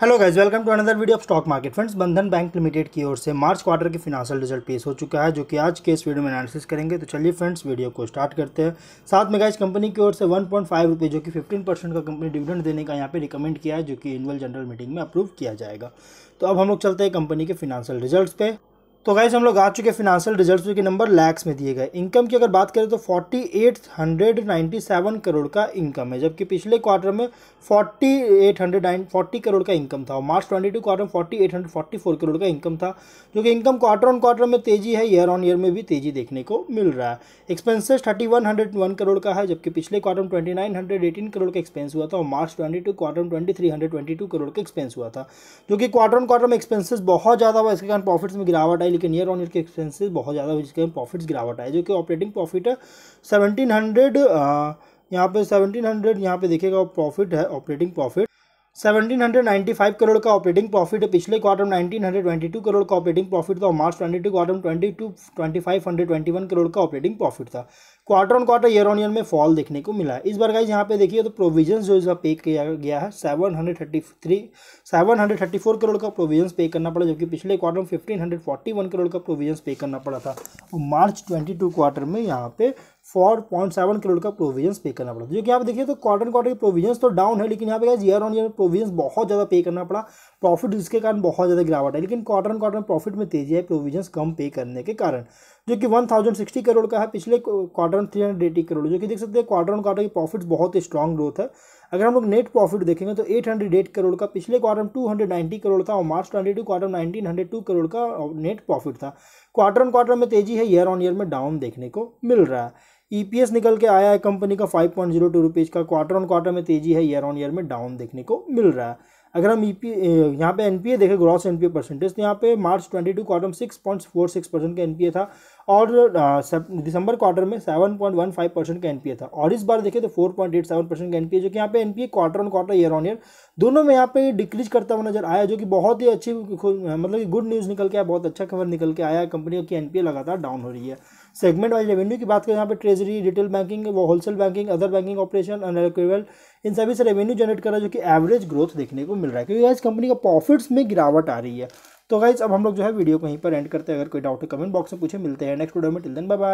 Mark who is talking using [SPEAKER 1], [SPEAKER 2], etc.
[SPEAKER 1] hello guys welcome to another video of stock market friends Bandhan bank limited की ओर से March quarter के financial result पेश हो चुका है जो कि आज के इस वीडियो में एनालिसिस करेंगे तो चलिए फ्रेंड्स वीडियो को स्टार्ट करते हैं साथ में गाइज कंपनी की ओर से वन पॉइंट फाइव रुपये जो कि फिफ्टीन परसेंट का कंपनी डिविडेंड देने का यहाँ पे रिकमेंड किया है जो कि एनुअल जनरल मीटिंग में अप्रूव किया जाएगा तो अब हम लोग चलते हैं कंपनी के फिनांशियल रिजल्ट पे तो गाइज हम लोग आ चुके फिनेंशियल रिजल्ट के नंबर लैक्स में दिए गए इनकम की अगर बात करें तो forty eight hundred seven crore का इनकम है जबकि पिछले क्वार्टर में forty eight hundred nine forty crore का इनकम था और मार्च ट्वेंटी टू क्वार्टर में forty eight hundred forty four crore का इनकम था जो कि इनकम क्वार्टर ऑन क्वार्टर में तेजी है ईयर ऑन ईयर में भी तेजी देखने को मिल रहा है expenses thirty one hundred one crore का है जबकि पिछले क्वार्टर में twenty nine hundred eighteen crore का एक्सपेंस हुआ था और मार्च ट्वेंटी टू क्वार्टर में twenty three hundred twenty two crore का एक्सपेंस हुआ था जो कि क्वार्टर ऑन क्वार्टर में एक्सपेंसिस बहुत ज़्यादा हुआ इसके कारण प्रॉफिट्स में गिरावट आई लेकिन ईयर ऑन ईयर के एक्सपेंसिस बहुत ज़्यादा हुई जिसके प्रॉफिट्स गिरावट आए जो कि ऑपरेटिंग प्रॉफिट है सेवनटीन हंड्रेड यहाँ पे सेवनटीन हंड्रेड यहाँ पे देखिएगा प्रॉफिट है operating profit seventeen hundred ninety five crore का ऑपरेटिंग प्रॉफिट है पिछले quarter nineteen hundred twenty two crore का ऑपरेटिंग प्रॉफिट था और March two quarter twenty twenty two five hundred twenty one crore का ऑपरेटिंग प्रॉफिट था quarter on quarter year on year में fall देखने को मिला है इस बार गाइज यहाँ पे देखिए तो प्रोविजन जो इसका पे किया गया है seven hundred thirty three seven hundred thirty four crore का प्रोविजन पे करना पड़ा जबकि पिछले क्वार्टर में fifteen hundred forty one crore का प्रोविजन पे करना पड़ा था और मार्च ट्वेंटी टू क्वार्टर में यहाँ पे फोर पॉइंट सेवन करोड़ का प्रोविजन पे करना पड़ा जो कि आप देखिए तो क्वार्टर क्वार्टर के प्रोविजन तो डाउन है लेकिन यहाँ पे ईयर ऑन ईयर प्रोविजन बहुत ज़्यादा पे करना पड़ा प्रॉफिट इसके कारण बहुत ज़्यादा गिरावट है लेकिन क्वार्टर क्वार्टर में प्रॉफिट में तेजी है प्रोविजन कम पे करने के कारण जो कि वन थाउजेंड सिक्सटी करोड़ का है पिछले quarter quarter three hundred eighty crore जो कि देख सकते हैं क्वार्टर क्वार्टर की प्रॉफिट्स बहुत ही स्ट्रॉग ग्रोथ है अगर हम लोग नेट प्रॉफिट देखेंगे तो एट हंड्रेड एट करोड़ का पिछले क्वार्टर में टू हंड्रेड नाइन्टी करोड़ था और March twenty two quarter nineteen hundred two crore का नेट प्रॉफिट था क्वार्टर ऑन क्वार्टर में तेजी है ईयर ऑन ईयर में डाउन देखने को मिल रहा है ईपीएस e निकल के आया है कंपनी का five point zero two rupees का क्वार्टर ऑन क्वार्टर में तेजी है ईयर ऑन ईयर में डाउन देखने को मिल रहा है अगर हम ई e पी यहाँ पे एन पी ए देखें gross N P A percentage तो यहाँ पे मार्च ट्वेंटी टू क्वार्टर में six point four six percent का एन पी ए था और दिसंबर क्वार्टर में seven point one five percent का एन पी था और इस बार देखें तो four point eight seven percent का एन पी जो कि यहाँ पे N P A quarter on quarter year on year दोनों में यहाँ पे डिक्रीज करता हुआ नजर आया जो कि बहुत ही अच्छी मतलब कि गुड न्यूज़ निकल के आया बहुत अच्छा खबर निकल के आया कंपनियों की एन पी लगातार डाउन हो रही है सेगमेंट वाइज रेवेन्यू की बात करें यहाँ पे ट्रेजरी रिटेल बैंकिंग वो wholesale banking other banking operation अनएक्वेबल इन सभी से रेवेन्यू जनरेट कर रहा है जो कि एवरेज ग्रोथ देखने को मिल रहा है क्योंकि गाइज कंपनी का प्रॉफिट्स में गिरावट आ रही है तो गाइज अब हम लोग जो है वीडियो को यहीं पर एंड करते हैं अगर कोई डाउट है कमेंट बॉक्स में पूछे मिलते हैं नेक्स्ट वीडियो में टिल देन बाय